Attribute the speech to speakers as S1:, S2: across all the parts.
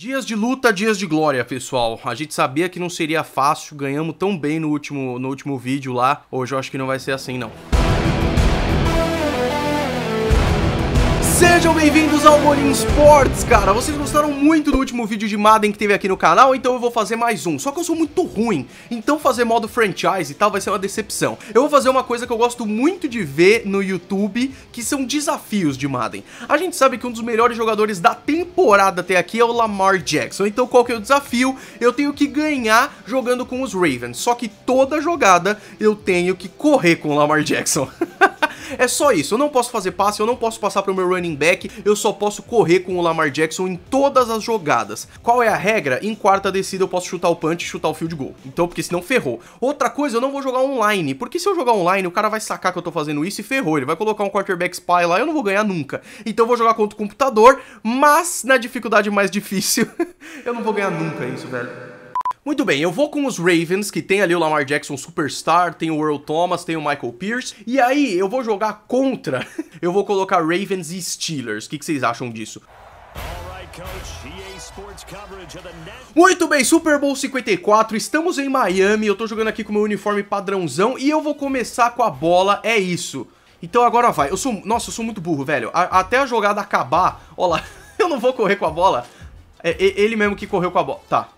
S1: Dias de luta, dias de glória, pessoal. A gente sabia que não seria fácil, ganhamos tão bem no último, no último vídeo lá. Hoje eu acho que não vai ser assim, não. Sejam bem-vindos ao Monin Sports, cara. Vocês gostaram muito do último vídeo de Madden que teve aqui no canal, então eu vou fazer mais um. Só que eu sou muito ruim, então fazer modo franchise e tal vai ser uma decepção. Eu vou fazer uma coisa que eu gosto muito de ver no YouTube, que são desafios de Madden. A gente sabe que um dos melhores jogadores da temporada até aqui é o Lamar Jackson, então qual que é o desafio? Eu tenho que ganhar jogando com os Ravens, só que toda jogada eu tenho que correr com o Lamar Jackson. É só isso, eu não posso fazer passe, eu não posso passar para o meu running back, eu só posso correr com o Lamar Jackson em todas as jogadas. Qual é a regra? Em quarta descida eu posso chutar o punch e chutar o field goal. Então, porque senão ferrou. Outra coisa, eu não vou jogar online, porque se eu jogar online, o cara vai sacar que eu tô fazendo isso e ferrou. Ele vai colocar um quarterback spy lá, eu não vou ganhar nunca. Então eu vou jogar contra o computador, mas na dificuldade mais difícil, eu não vou ganhar nunca isso, velho. Muito bem, eu vou com os Ravens, que tem ali o Lamar Jackson Superstar, tem o Earl Thomas, tem o Michael Pierce. E aí, eu vou jogar contra. Eu vou colocar Ravens e Steelers. O que, que vocês acham disso? Muito bem, Super Bowl 54, estamos em Miami, eu tô jogando aqui com meu uniforme padrãozão e eu vou começar com a bola, é isso. Então agora vai, eu sou, nossa, eu sou muito burro, velho, a, até a jogada acabar, ó lá, eu não vou correr com a bola, é, é ele mesmo que correu com a bola, tá,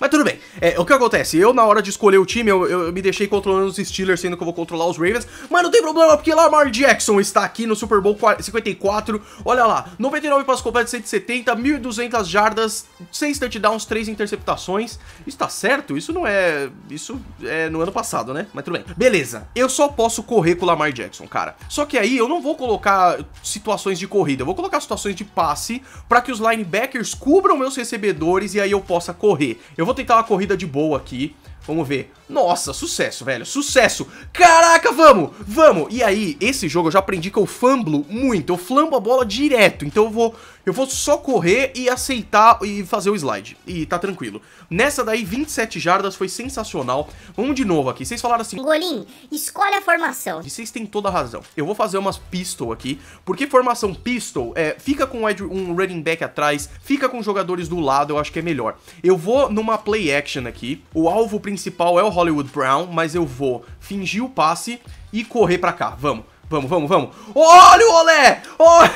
S1: mas tudo bem. É, o que acontece? Eu, na hora de escolher o time, eu, eu, me deixei controlando os Steelers, sendo que eu vou controlar os Ravens. Mas não tem problema, porque Lamar Jackson está aqui no Super Bowl 54. Olha lá, 99 passos completos, 170, 1.200 jardas, 6 touchdowns, 3 interceptações. Isso tá certo? Isso não é... Isso é no ano passado, né? Mas tudo bem. Beleza, eu só posso correr com o Lamar Jackson, cara. Só que aí eu não vou colocar situações de corrida, eu vou colocar situações de passe para que os linebackers cubram meus recebedores e aí eu possa correr. Eu vou vou tentar uma corrida de boa aqui. Vamos ver. Nossa, sucesso, velho, sucesso. Caraca, vamos, vamos. E aí, esse jogo eu já aprendi que eu famblo muito, eu flambo a bola direto. Então eu vou, eu vou só correr e aceitar e fazer o slide. E tá tranquilo. Nessa daí, 27 jardas, foi sensacional. Vamos de novo aqui. Vocês falaram assim... Golim, escolhe a formação. E vocês têm toda a razão. Eu vou fazer umas pistol aqui, porque formação pistol é, fica com um running back atrás, fica com jogadores do lado, eu acho que é melhor. Eu vou numa play action aqui. O alvo principal é o Hollywood Brown, mas eu vou fingir o passe e correr pra cá. Vamos, vamos, vamos, vamos. Olha o Olé! Olha!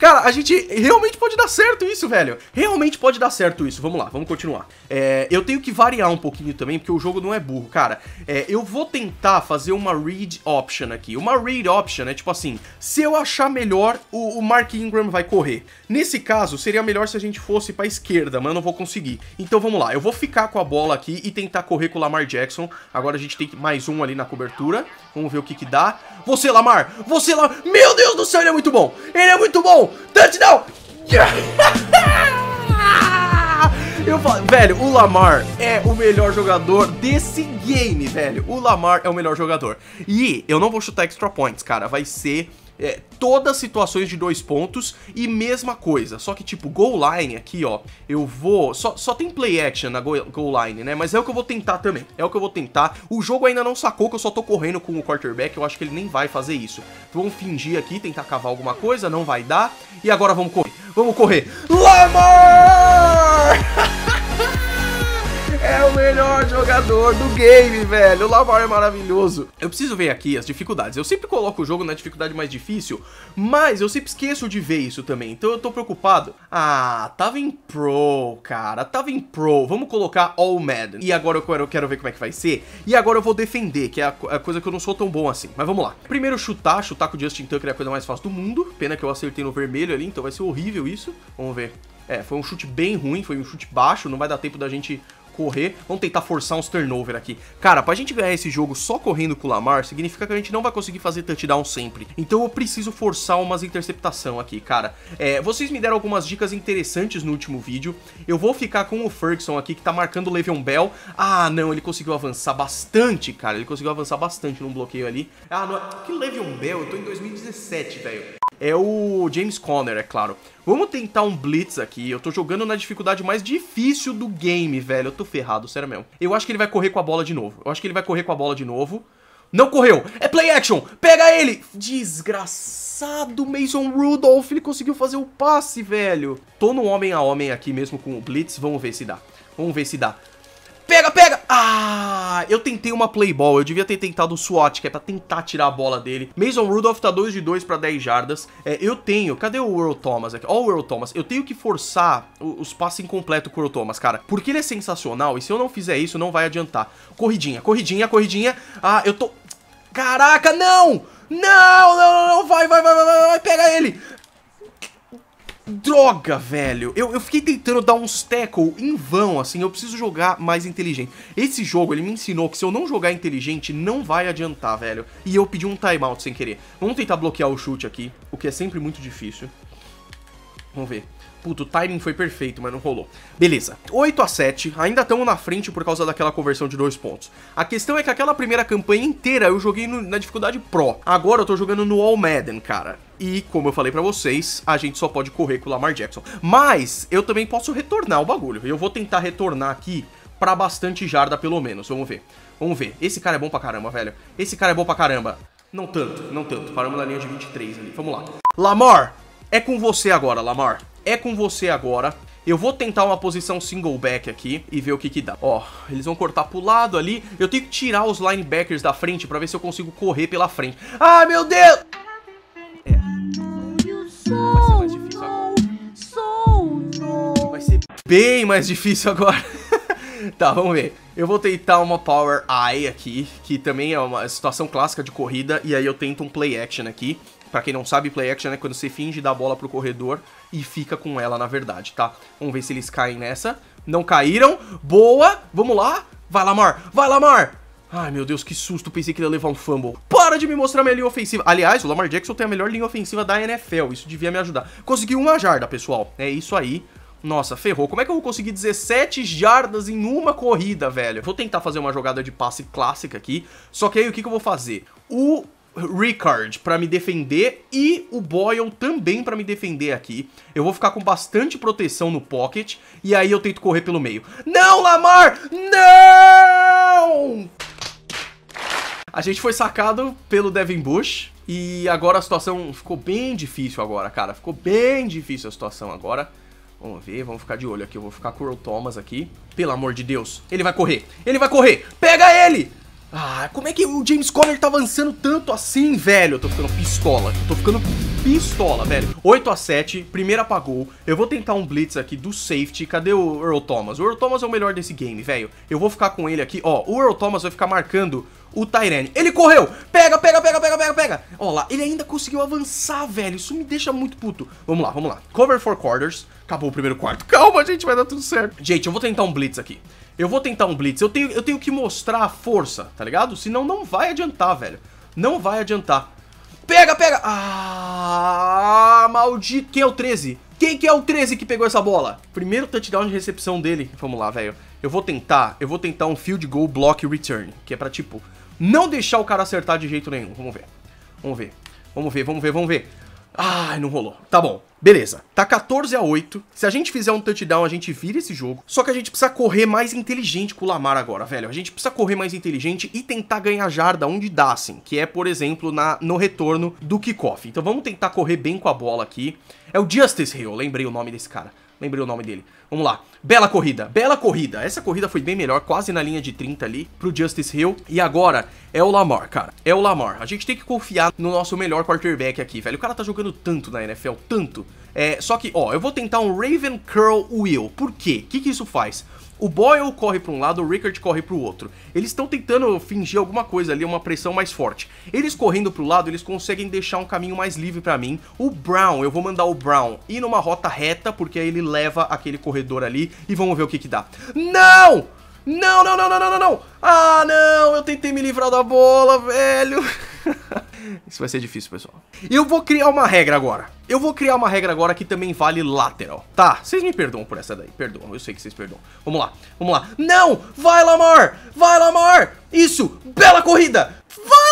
S1: Cara, a gente realmente pode dar certo isso, velho. Realmente pode dar certo isso. Vamos lá, vamos continuar. É, eu tenho que variar um pouquinho também, porque o jogo não é burro, cara. É, eu vou tentar fazer uma read option aqui. Uma read option é tipo assim, se eu achar melhor, o, o Mark Ingram vai correr. Nesse caso, seria melhor se a gente fosse pra esquerda, mas eu não vou conseguir. Então vamos lá, eu vou ficar com a bola aqui e tentar correr com o Lamar Jackson. Agora a gente tem mais um ali na cobertura. Vamos ver o que que dá. Você, Lamar! Você, Lamar! Meu Deus do céu, ele é muito bom! Ele é muito bom! Touchdown! não. Eu falo, velho, o Lamar é o melhor jogador desse game, velho. O Lamar é o melhor jogador. E eu não vou chutar extra points, cara. Vai ser é, todas situações de dois pontos e mesma coisa. Só que, tipo, goal line aqui, ó, eu vou... Só, só tem play action na goal, goal line, né? Mas é o que eu vou tentar também. É o que eu vou tentar. O jogo ainda não sacou que eu só tô correndo com o quarterback. Eu acho que ele nem vai fazer isso. Então, vamos fingir aqui, tentar cavar alguma coisa. Não vai dar. E agora vamos correr. Vamos correr. Lamar! melhor jogador do game, velho. O Lavar é maravilhoso. Eu preciso ver aqui as dificuldades. Eu sempre coloco o jogo na dificuldade mais difícil, mas eu sempre esqueço de ver isso também. Então eu tô preocupado. Ah, tava em Pro, cara. Tava em Pro. Vamos colocar All mad E agora eu quero, eu quero ver como é que vai ser. E agora eu vou defender, que é a, a coisa que eu não sou tão bom assim. Mas vamos lá. Primeiro chutar. Chutar com o Justin Tucker é a coisa mais fácil do mundo. Pena que eu acertei no vermelho ali, então vai ser horrível isso. Vamos ver. É, foi um chute bem ruim, foi um chute baixo, não vai dar tempo da gente correr. Vamos tentar forçar uns turnover aqui. Cara, pra gente ganhar esse jogo só correndo com o Lamar, significa que a gente não vai conseguir fazer touchdown sempre. Então eu preciso forçar umas interceptação aqui, cara. É, vocês me deram algumas dicas interessantes no último vídeo. Eu vou ficar com o Ferguson aqui, que tá marcando o Le'Veon Bell. Ah, não, ele conseguiu avançar bastante, cara. Ele conseguiu avançar bastante num bloqueio ali. Ah, não, que Le'Veon Bell? Eu tô em 2017, velho é o James Conner, é claro. Vamos tentar um Blitz aqui. Eu tô jogando na dificuldade mais difícil do game, velho. Eu tô ferrado, sério mesmo. Eu acho que ele vai correr com a bola de novo. Eu acho que ele vai correr com a bola de novo. Não correu. É play action. Pega ele. Desgraçado Mason Rudolph. Ele conseguiu fazer o passe, velho. Tô no homem a homem aqui mesmo com o Blitz. Vamos ver se dá. Vamos ver se dá pega, pega. Ah, eu tentei uma play ball. Eu devia ter tentado o SWAT, que é pra tentar tirar a bola dele. Mason Rudolph tá 2 de 2 pra 10 jardas. É, eu tenho... Cadê o Earl Thomas aqui? Ó oh, o Earl Thomas. Eu tenho que forçar os passes incompletos com o Earl Thomas, cara. Porque ele é sensacional e se eu não fizer isso, não vai adiantar. Corridinha, corridinha, corridinha. Ah, eu tô... Caraca, não! Não, não, não, não, vai, vai, vai, vai, vai, pega ele! Droga, velho. Eu, eu fiquei tentando dar uns tackle em vão, assim. Eu preciso jogar mais inteligente. Esse jogo, ele me ensinou que se eu não jogar inteligente, não vai adiantar, velho. E eu pedi um timeout sem querer. Vamos tentar bloquear o chute aqui, o que é sempre muito difícil. Vamos ver. Puto, o timing foi perfeito, mas não rolou. Beleza, 8 a 7 ainda estamos na frente por causa daquela conversão de dois pontos. A questão é que aquela primeira campanha inteira eu joguei no, na dificuldade Pro. Agora eu tô jogando no All Madden, cara. E, como eu falei pra vocês, a gente só pode correr com o Lamar Jackson. Mas eu também posso retornar o bagulho. Eu vou tentar retornar aqui pra bastante jarda, pelo menos. Vamos ver. Vamos ver. Esse cara é bom pra caramba, velho. Esse cara é bom pra caramba. Não tanto, não tanto. Paramos na linha de 23 ali. Vamos lá. Lamar, é com você agora, Lamar. É com você agora. Eu vou tentar uma posição single back aqui e ver o que que dá. Ó, eles vão cortar pro lado ali. Eu tenho que tirar os linebackers da frente pra ver se eu consigo correr pela frente. Ah, meu Deus! bem mais difícil agora. tá, vamos ver. Eu vou tentar uma Power Eye aqui, que também é uma situação clássica de corrida, e aí eu tento um play action aqui. Pra quem não sabe, play action é quando você finge dar a bola pro corredor e fica com ela na verdade, tá? Vamos ver se eles caem nessa. Não caíram. Boa! Vamos lá! Vai, Lamar! Vai, Lamar! Ai, meu Deus, que susto. Pensei que ia levar um fumble. Para de me mostrar minha linha ofensiva. Aliás, o Lamar Jackson tem a melhor linha ofensiva da NFL. Isso devia me ajudar. Consegui uma jarda, pessoal. É isso aí. Nossa, ferrou. Como é que eu vou conseguir 17 jardas em uma corrida, velho? Vou tentar fazer uma jogada de passe clássica aqui. Só que aí o que, que eu vou fazer? O Ricard para me defender e o Boyle também para me defender aqui. Eu vou ficar com bastante proteção no pocket e aí eu tento correr pelo meio. Não, Lamar! Não! A gente foi sacado pelo Devin Bush e agora a situação ficou bem difícil agora, cara. Ficou bem difícil a situação agora. Vamos ver, vamos ficar de olho aqui. Eu vou ficar com o Earl Thomas aqui. Pelo amor de Deus. Ele vai correr. Ele vai correr. Pega ele! Ah, como é que o James Conner tá avançando tanto assim, velho? Eu tô ficando pistola. Eu tô ficando pistola, velho. 8 a 7 primeira apagou. Eu vou tentar um blitz aqui do safety. Cadê o Earl Thomas? O Earl Thomas é o melhor desse game, velho. Eu vou ficar com ele aqui. Ó, o Earl Thomas vai ficar marcando o Tyrene. Ele correu! Pega, pega, pega, pega, pega, pega! Olha lá, ele ainda conseguiu avançar, velho. Isso me deixa muito puto. Vamos lá, vamos lá. Cover for quarters. Acabou o primeiro quarto. Calma, gente, vai dar tudo certo. Gente, eu vou tentar um blitz aqui. Eu vou tentar um blitz. Eu tenho, eu tenho que mostrar a força, tá ligado? Senão não vai adiantar, velho. Não vai adiantar. Pega, pega! Ah, maldito. Quem é o 13? Quem que é o 13 que pegou essa bola? Primeiro touchdown de recepção dele. Vamos lá, velho. Eu vou tentar, eu vou tentar um field goal block return, que é pra, tipo, não deixar o cara acertar de jeito nenhum. Vamos ver. Vamos ver. Vamos ver, vamos ver, vamos ver. Ai, não rolou. Tá bom, beleza. Tá 14 a 8. Se a gente fizer um touchdown, a gente vira esse jogo. Só que a gente precisa correr mais inteligente com o Lamar agora, velho. A gente precisa correr mais inteligente e tentar ganhar jarda onde dá, assim. Que é, por exemplo, na, no retorno do kickoff. Então vamos tentar correr bem com a bola aqui. É o Justice Hill, lembrei o nome desse cara. Lembrei o nome dele. Vamos lá. Bela corrida. Bela corrida. Essa corrida foi bem melhor, quase na linha de 30 ali, pro Justice Hill. E agora é o Lamar, cara. É o Lamar. A gente tem que confiar no nosso melhor quarterback aqui, velho. O cara tá jogando tanto na NFL, tanto. É, só que, ó, eu vou tentar um Raven Curl Wheel. Por quê? O que que isso faz? O Boyle corre para um lado, o Rickard corre para o outro. Eles estão tentando fingir alguma coisa ali, uma pressão mais forte. Eles correndo para o lado, eles conseguem deixar um caminho mais livre para mim. O Brown, eu vou mandar o Brown ir numa rota reta, porque aí ele leva aquele corredor ali e vamos ver o que que dá. Não! Não, não, não, não, não, não! Ah, não! Eu tentei me livrar da bola, velho! Isso vai ser difícil, pessoal. Eu vou criar uma regra agora. Eu vou criar uma regra agora que também vale lateral. Tá, vocês me perdoam por essa daí. Perdoam, eu sei que vocês perdoam. Vamos lá, vamos lá. Não! Vai, Lamar! Vai, Lamar! Isso! Bela corrida! Vai!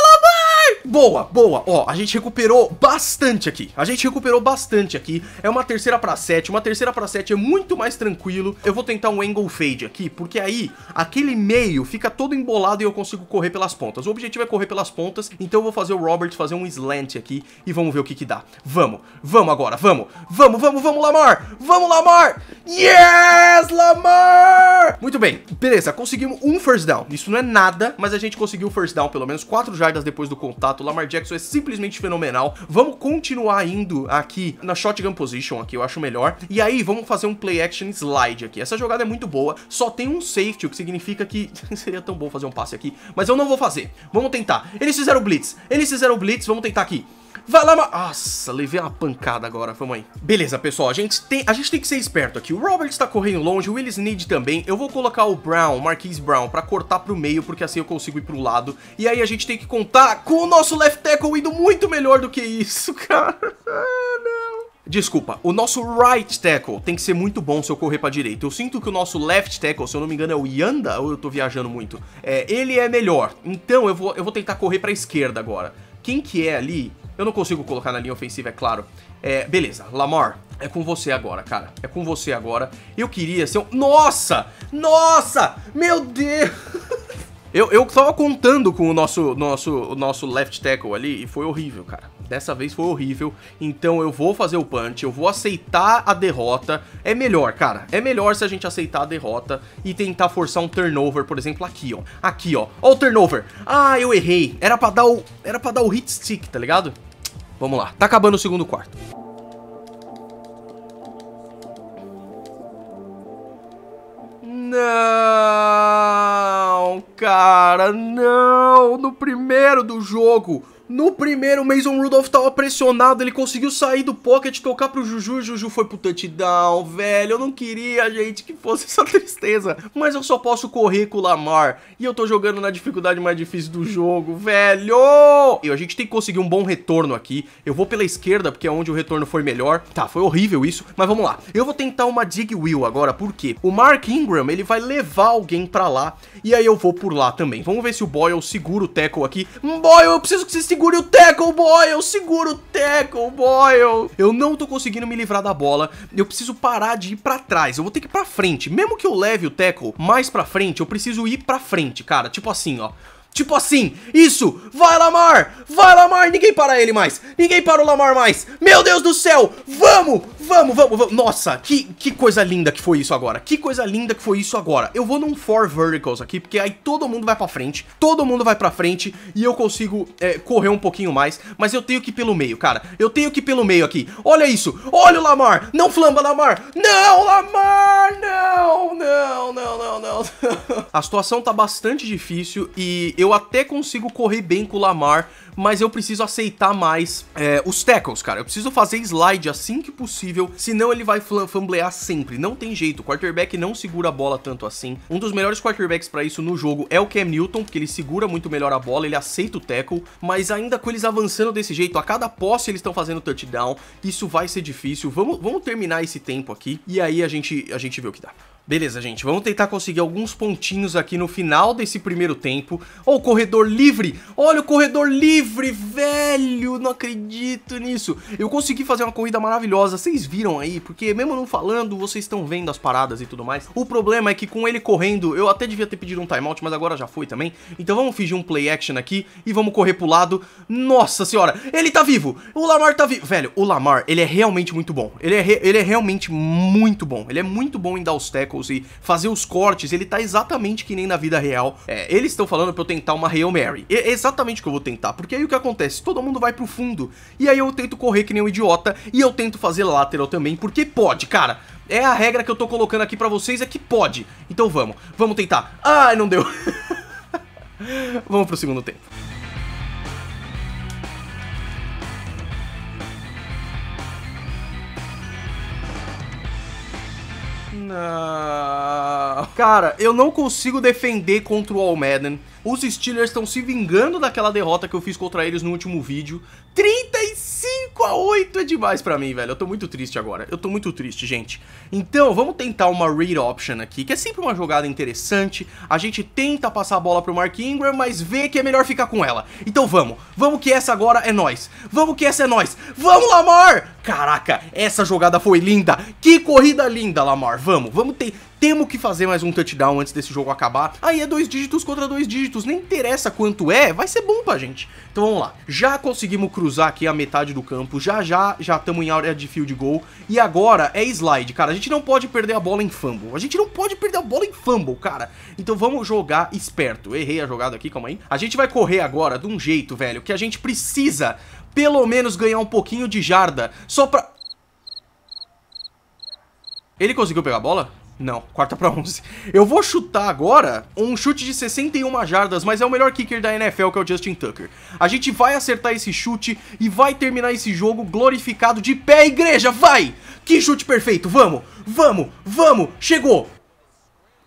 S1: Boa, boa. Ó, a gente recuperou bastante aqui. A gente recuperou bastante aqui. É uma terceira pra sete. Uma terceira pra sete é muito mais tranquilo. Eu vou tentar um angle fade aqui, porque aí aquele meio fica todo embolado e eu consigo correr pelas pontas. O objetivo é correr pelas pontas, então eu vou fazer o Robert fazer um slant aqui e vamos ver o que que dá. Vamos, vamos agora, vamos, vamos, vamos, vamos, Lamar! Vamos, Lamar! Yes, Lamar! Muito bem, beleza, conseguimos um first down. Isso não é nada, mas a gente conseguiu o first down, pelo menos quatro jardas depois do contato Lamar Jackson é simplesmente fenomenal. Vamos continuar indo aqui na shotgun position aqui, eu acho melhor. E aí vamos fazer um play action slide aqui. Essa jogada é muito boa, só tem um safety, o que significa que seria tão bom fazer um passe aqui. Mas eu não vou fazer. Vamos tentar. Eles fizeram blitz, eles fizeram blitz, vamos tentar aqui. Vai lá, ma... Nossa, levei uma pancada agora, vamos aí. Beleza, pessoal, a gente, tem, a gente tem que ser esperto aqui. O Robert está correndo longe, o Willis Need também. Eu vou colocar o Brown, o Marquise Brown, pra cortar pro meio, porque assim eu consigo ir pro lado. E aí a gente tem que contar com o nosso left tackle indo muito melhor do que isso, cara. Ah, não. Desculpa, o nosso right tackle tem que ser muito bom se eu correr pra direita. Eu sinto que o nosso left tackle, se eu não me engano, é o Yanda, ou eu tô viajando muito? É, ele é melhor. Então eu vou, eu vou tentar correr pra esquerda agora. Quem que é ali? Eu não consigo colocar na linha ofensiva, é claro. É, beleza, Lamar, é com você agora, cara. É com você agora. Eu queria ser um... Nossa! Nossa! Meu Deus! Eu, eu tava contando com o nosso, nosso, o nosso left tackle ali e foi horrível, cara. Dessa vez foi horrível. Então eu vou fazer o punch, eu vou aceitar a derrota. É melhor, cara. É melhor se a gente aceitar a derrota e tentar forçar um turnover, por exemplo, aqui, ó. Aqui, ó. Ó o turnover. Ah, eu errei. Era pra dar o, era pra dar o hit stick, tá ligado? Vamos lá, tá acabando o segundo quarto. Não, cara, não! No primeiro do jogo, no primeiro, o Mason Rudolph estava pressionado, ele conseguiu sair do pocket, tocar pro Juju, Juju foi pro touchdown, velho, eu não queria, gente, que fosse essa tristeza, mas eu só posso correr com o Lamar, e eu tô jogando na dificuldade mais difícil do jogo, velho! E a gente tem que conseguir um bom retorno aqui, eu vou pela esquerda, porque é onde o retorno foi melhor, tá, foi horrível isso, mas vamos lá, eu vou tentar uma dig wheel agora, porque o Mark Ingram, ele vai levar alguém pra lá, e aí eu vou por lá também, vamos ver se o Boyle segura o tackle aqui, Boyle, eu preciso que você segure o tackle, Boyle, seguro o tackle, Boyle. Eu não tô conseguindo me livrar da bola, eu preciso parar de ir pra trás, eu vou ter que ir pra frente. Mesmo que eu leve o tackle mais pra frente, eu preciso ir pra frente, cara, tipo assim, ó. Tipo assim, isso, vai Lamar, vai Lamar, ninguém para ele mais, ninguém para o Lamar mais, meu Deus do céu, vamos, Vamos, vamos, vamos. Nossa, que, que coisa linda que foi isso agora. Que coisa linda que foi isso agora. Eu vou num four verticals aqui, porque aí todo mundo vai pra frente. Todo mundo vai pra frente e eu consigo é, correr um pouquinho mais. Mas eu tenho que ir pelo meio, cara. Eu tenho que ir pelo meio aqui. Olha isso. Olha o Lamar. Não flamba, Lamar. Não, Lamar. Não, não, não, não, não. A situação tá bastante difícil e eu até consigo correr bem com o Lamar, mas eu preciso aceitar mais é, os tackles, cara. Eu preciso fazer slide assim que possível possível, senão ele vai fumblear sempre, não tem jeito, o quarterback não segura a bola tanto assim. Um dos melhores quarterbacks para isso no jogo é o Cam Newton, porque ele segura muito melhor a bola, ele aceita o tackle, mas ainda com eles avançando desse jeito, a cada posse eles estão fazendo touchdown, isso vai ser difícil. Vamos, vamos terminar esse tempo aqui e aí a gente, a gente vê o que dá. Beleza, gente, vamos tentar conseguir alguns pontinhos aqui no final desse primeiro tempo. Ó, oh, o corredor livre! Olha o corredor livre, velho! Não acredito nisso! Eu consegui fazer uma corrida maravilhosa, vocês viram aí? Porque mesmo não falando, vocês estão vendo as paradas e tudo mais. O problema é que com ele correndo, eu até devia ter pedido um timeout, mas agora já foi também. Então vamos fingir um play action aqui e vamos correr pro lado. Nossa senhora, ele tá vivo! O Lamar tá vivo! Velho, o Lamar, ele é realmente muito bom. Ele é, ele é realmente muito bom. Ele é muito bom em dar os tackles e fazer os cortes, ele tá exatamente que nem na vida real. É, eles estão falando pra eu tentar uma Hail Mary. É, é exatamente o que eu vou tentar, porque aí o que acontece? Todo mundo vai pro fundo, e aí eu tento correr que nem um idiota, e eu tento fazer lateral também, porque pode, cara. É a regra que eu tô colocando aqui pra vocês, é que pode. Então vamos, vamos tentar. Ai, não deu. vamos pro segundo tempo. Não. Cara, eu não consigo defender contra o All Madden. Os Steelers estão se vingando daquela derrota que eu fiz contra eles no último vídeo. 35 5 a 8 é demais pra mim, velho. Eu tô muito triste agora. Eu tô muito triste, gente. Então, vamos tentar uma read option aqui, que é sempre uma jogada interessante. A gente tenta passar a bola pro Mark Ingram, mas vê que é melhor ficar com ela. Então vamos. Vamos que essa agora é nós. Vamos que essa é nós. Vamos, Lamar! Caraca, essa jogada foi linda. Que corrida linda, Lamar. Vamos, vamos ter... Temo que fazer mais um touchdown antes desse jogo acabar. Aí é dois dígitos contra dois dígitos, nem interessa quanto é, vai ser bom pra gente. Então vamos lá. Já conseguimos cruzar aqui a metade do campo, já já já estamos em área de field goal. E agora é slide, cara. A gente não pode perder a bola em fumble. A gente não pode perder a bola em fumble, cara. Então vamos jogar esperto. Errei a jogada aqui, calma aí. A gente vai correr agora de um jeito, velho, que a gente precisa pelo menos ganhar um pouquinho de jarda. Só pra... Ele conseguiu pegar a bola? Não, quarta para 11. Eu vou chutar agora um chute de 61 jardas, mas é o melhor kicker da NFL, que é o Justin Tucker. A gente vai acertar esse chute e vai terminar esse jogo glorificado de pé, igreja, vai! Que chute perfeito, vamos, vamos, vamos, chegou!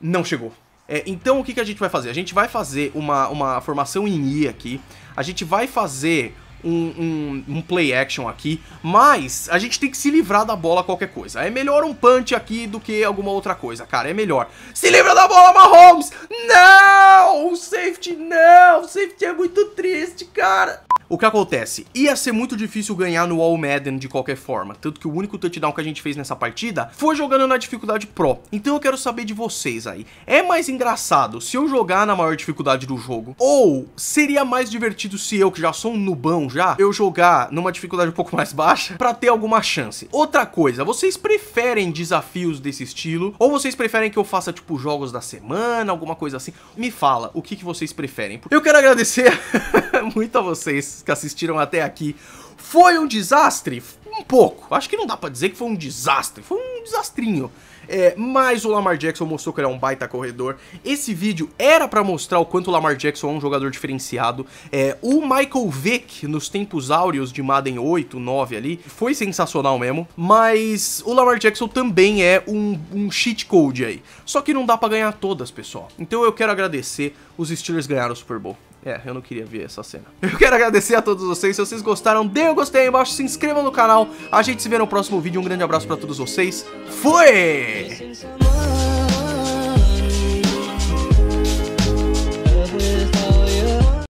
S1: Não chegou. É, então o que, que a gente vai fazer? A gente vai fazer uma, uma formação em I aqui, a gente vai fazer um, um, um, play action aqui, mas a gente tem que se livrar da bola qualquer coisa. É melhor um punch aqui do que alguma outra coisa, cara, é melhor. Se livra da bola, Mahomes! Não! O safety não! O safety é muito triste, cara! O que acontece? Ia ser muito difícil ganhar no All Madden de qualquer forma, tanto que o único touchdown que a gente fez nessa partida foi jogando na dificuldade Pro. Então eu quero saber de vocês aí, é mais engraçado se eu jogar na maior dificuldade do jogo? Ou seria mais divertido se eu, que já sou um nubão já, eu jogar numa dificuldade um pouco mais baixa pra ter alguma chance? Outra coisa, vocês preferem desafios desse estilo? Ou vocês preferem que eu faça tipo jogos da semana, alguma coisa assim? Me fala, o que, que vocês preferem? Eu quero agradecer muito a vocês vocês que assistiram até aqui. Foi um desastre? Um pouco. Acho que não dá pra dizer que foi um desastre. Foi um desastrinho. É, mas o Lamar Jackson mostrou que ele é um baita corredor. Esse vídeo era para mostrar o quanto o Lamar Jackson é um jogador diferenciado. É, o Michael Vick, nos tempos áureos de Madden 8, 9 ali, foi sensacional mesmo. Mas o Lamar Jackson também é um, um cheat code aí. Só que não dá para ganhar todas, pessoal. Então eu quero agradecer, os Steelers ganharam o Super Bowl. É, eu não queria ver essa cena. Eu quero agradecer a todos vocês. Se vocês gostaram, deem um gostei aí embaixo, se inscrevam no canal. A gente se vê no próximo vídeo. Um grande abraço pra todos vocês. Fui!